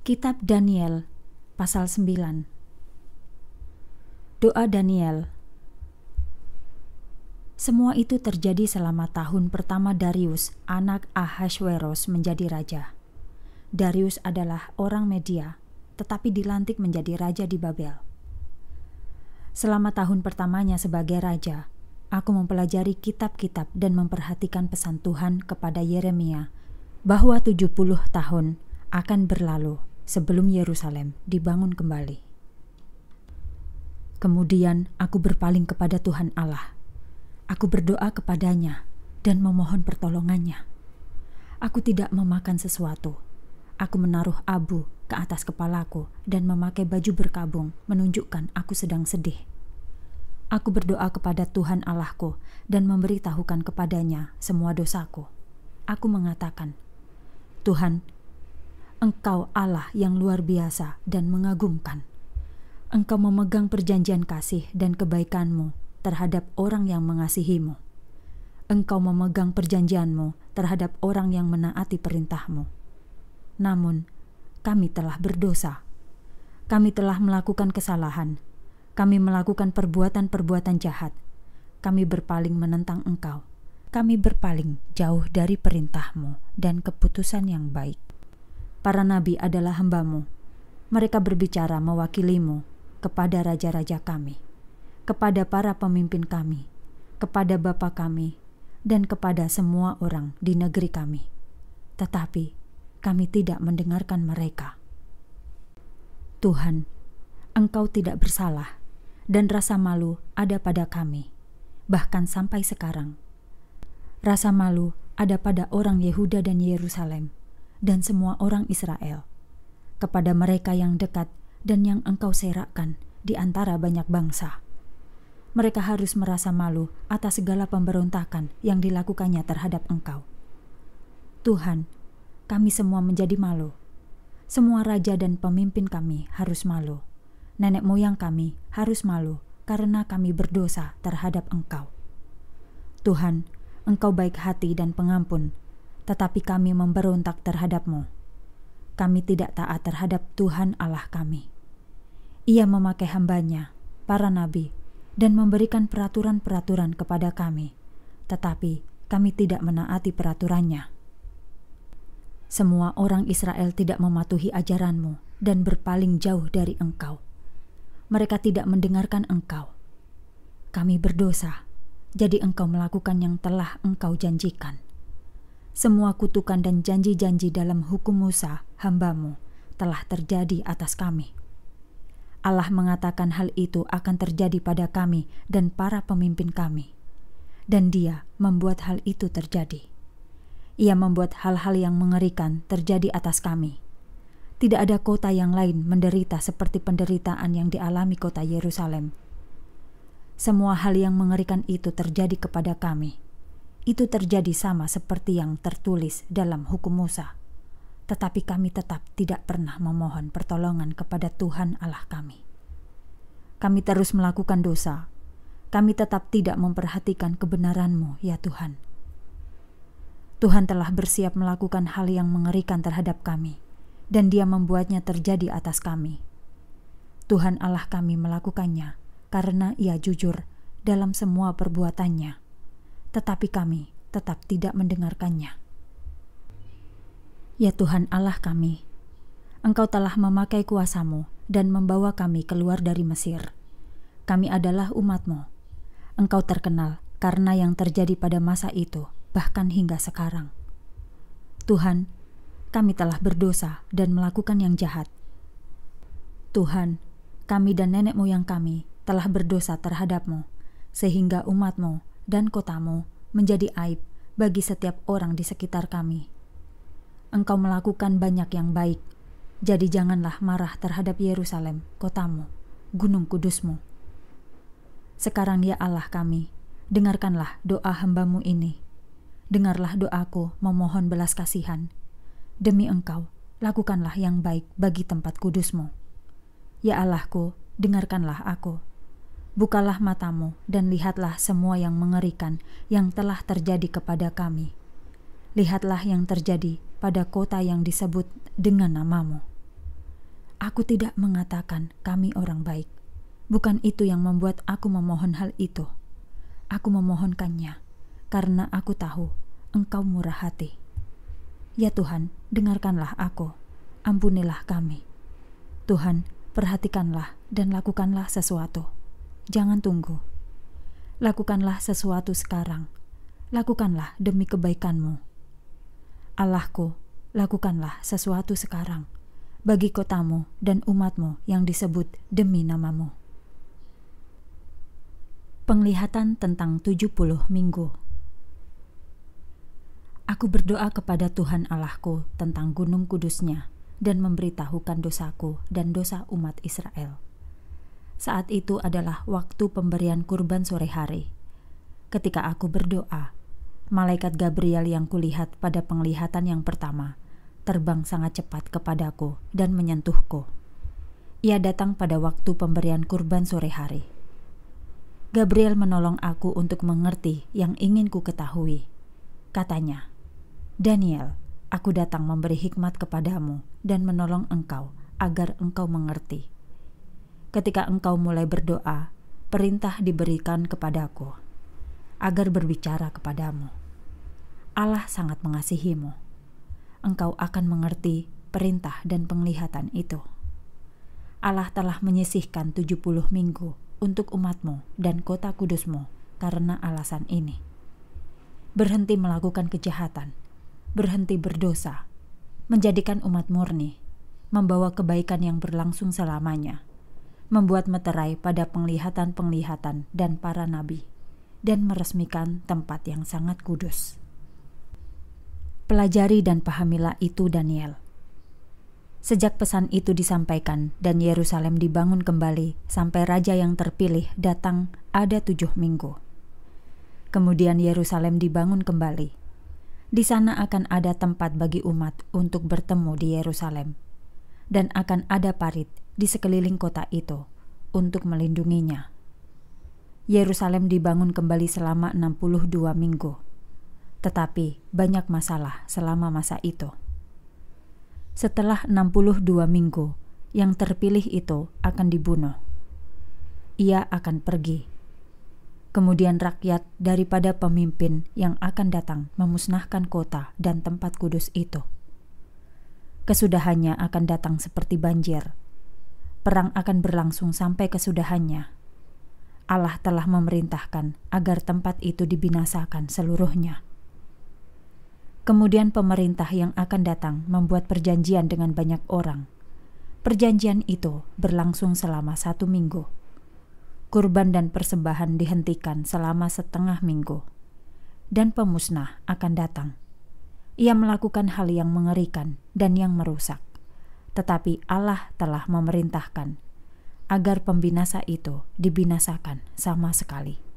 Kitab Daniel pasal 9 Doa Daniel Semua itu terjadi selama tahun pertama Darius, anak Ahasweros menjadi raja. Darius adalah orang Media, tetapi dilantik menjadi raja di Babel. Selama tahun pertamanya sebagai raja, aku mempelajari kitab-kitab dan memperhatikan pesan Tuhan kepada Yeremia bahwa 70 tahun akan berlalu sebelum Yerusalem dibangun kembali. Kemudian aku berpaling kepada Tuhan Allah. Aku berdoa kepadanya dan memohon pertolongannya. Aku tidak memakan sesuatu. Aku menaruh abu ke atas kepalaku dan memakai baju berkabung, menunjukkan aku sedang sedih. Aku berdoa kepada Tuhan Allahku dan memberitahukan kepadanya semua dosaku. Aku mengatakan, "Tuhan, Engkau Allah yang luar biasa dan mengagumkan. Engkau memegang perjanjian kasih dan kebaikanmu terhadap orang yang mengasihimu. Engkau memegang perjanjianmu terhadap orang yang menaati perintahmu. Namun, kami telah berdosa. Kami telah melakukan kesalahan. Kami melakukan perbuatan-perbuatan jahat. Kami berpaling menentang engkau. Kami berpaling jauh dari perintahmu dan keputusan yang baik para nabi adalah hambamu. Mereka berbicara mewakilimu kepada raja-raja kami, kepada para pemimpin kami, kepada bapa kami, dan kepada semua orang di negeri kami. Tetapi kami tidak mendengarkan mereka. Tuhan, Engkau tidak bersalah, dan rasa malu ada pada kami, bahkan sampai sekarang. Rasa malu ada pada orang Yehuda dan Yerusalem dan semua orang Israel, kepada mereka yang dekat dan yang engkau serakkan di antara banyak bangsa. Mereka harus merasa malu atas segala pemberontakan yang dilakukannya terhadap engkau. Tuhan, kami semua menjadi malu. Semua raja dan pemimpin kami harus malu. Nenek moyang kami harus malu karena kami berdosa terhadap engkau. Tuhan, engkau baik hati dan pengampun tetapi kami memberontak terhadapmu. Kami tidak taat terhadap Tuhan Allah kami. Ia memakai hambanya, para nabi, dan memberikan peraturan-peraturan kepada kami, tetapi kami tidak menaati peraturannya. Semua orang Israel tidak mematuhi ajaranmu dan berpaling jauh dari engkau. Mereka tidak mendengarkan engkau. Kami berdosa, jadi engkau melakukan yang telah engkau janjikan. Semua kutukan dan janji-janji dalam hukum Musa, hambamu, telah terjadi atas kami. Allah mengatakan hal itu akan terjadi pada kami dan para pemimpin kami. Dan dia membuat hal itu terjadi. Ia membuat hal-hal yang mengerikan terjadi atas kami. Tidak ada kota yang lain menderita seperti penderitaan yang dialami kota Yerusalem. Semua hal yang mengerikan itu terjadi kepada kami itu terjadi sama seperti yang tertulis dalam hukum Musa. Tetapi kami tetap tidak pernah memohon pertolongan kepada Tuhan Allah kami. Kami terus melakukan dosa. Kami tetap tidak memperhatikan kebenaran-Mu, ya Tuhan. Tuhan telah bersiap melakukan hal yang mengerikan terhadap kami, dan Dia membuatnya terjadi atas kami. Tuhan Allah kami melakukannya karena Ia jujur dalam semua perbuatannya tetapi kami tetap tidak mendengarkannya. Ya Tuhan Allah kami, Engkau telah memakai kuasamu dan membawa kami keluar dari Mesir. Kami adalah umatmu. Engkau terkenal karena yang terjadi pada masa itu, bahkan hingga sekarang. Tuhan, kami telah berdosa dan melakukan yang jahat. Tuhan, kami dan nenek moyang kami telah berdosa terhadapmu, sehingga umatmu dan kotamu menjadi aib bagi setiap orang di sekitar kami. Engkau melakukan banyak yang baik, jadi janganlah marah terhadap Yerusalem, kotamu, gunung kudusmu. Sekarang ya Allah kami, dengarkanlah doa hambamu ini. Dengarlah doaku memohon belas kasihan. Demi engkau, lakukanlah yang baik bagi tempat kudusmu. Ya Allahku, dengarkanlah aku. Bukalah matamu dan lihatlah semua yang mengerikan yang telah terjadi kepada kami. Lihatlah yang terjadi pada kota yang disebut dengan namamu. Aku tidak mengatakan kami orang baik. Bukan itu yang membuat aku memohon hal itu. Aku memohonkannya karena aku tahu Engkau murah hati. Ya Tuhan, dengarkanlah aku. Ampunilah kami. Tuhan, perhatikanlah dan lakukanlah sesuatu. Jangan tunggu. Lakukanlah sesuatu sekarang. Lakukanlah demi kebaikanmu. Allahku, lakukanlah sesuatu sekarang bagi kotamu dan umatmu yang disebut demi namamu. Penglihatan tentang 70 minggu. Aku berdoa kepada Tuhan Allahku tentang gunung kudusnya dan memberitahukan dosaku dan dosa umat Israel. Saat itu adalah waktu pemberian kurban sore hari. Ketika aku berdoa, malaikat Gabriel yang kulihat pada penglihatan yang pertama terbang sangat cepat kepadaku dan menyentuhku. Ia datang pada waktu pemberian kurban sore hari. Gabriel menolong aku untuk mengerti yang ingin ku ketahui. Katanya, "Daniel, aku datang memberi hikmat kepadamu dan menolong engkau agar engkau mengerti." ketika engkau mulai berdoa, perintah diberikan kepadaku agar berbicara kepadamu. Allah sangat mengasihimu. Engkau akan mengerti perintah dan penglihatan itu. Allah telah menyisihkan 70 minggu untuk umatmu dan kota kudusmu karena alasan ini. Berhenti melakukan kejahatan, berhenti berdosa, menjadikan umat murni, membawa kebaikan yang berlangsung selamanya – membuat meterai pada penglihatan-penglihatan dan para nabi, dan meresmikan tempat yang sangat kudus. Pelajari dan pahamilah itu Daniel. Sejak pesan itu disampaikan dan Yerusalem dibangun kembali sampai raja yang terpilih datang ada tujuh minggu. Kemudian Yerusalem dibangun kembali. Di sana akan ada tempat bagi umat untuk bertemu di Yerusalem. Dan akan ada parit di sekeliling kota itu untuk melindunginya. Yerusalem dibangun kembali selama 62 minggu. Tetapi banyak masalah selama masa itu. Setelah 62 minggu, yang terpilih itu akan dibunuh. Ia akan pergi. Kemudian rakyat daripada pemimpin yang akan datang memusnahkan kota dan tempat kudus itu. Kesudahannya akan datang seperti banjir, perang akan berlangsung sampai kesudahannya. Allah telah memerintahkan agar tempat itu dibinasakan seluruhnya. Kemudian pemerintah yang akan datang membuat perjanjian dengan banyak orang. Perjanjian itu berlangsung selama satu minggu. Kurban dan persembahan dihentikan selama setengah minggu. Dan pemusnah akan datang. Ia melakukan hal yang mengerikan dan yang merusak tetapi Allah telah memerintahkan agar pembinasa itu dibinasakan sama sekali.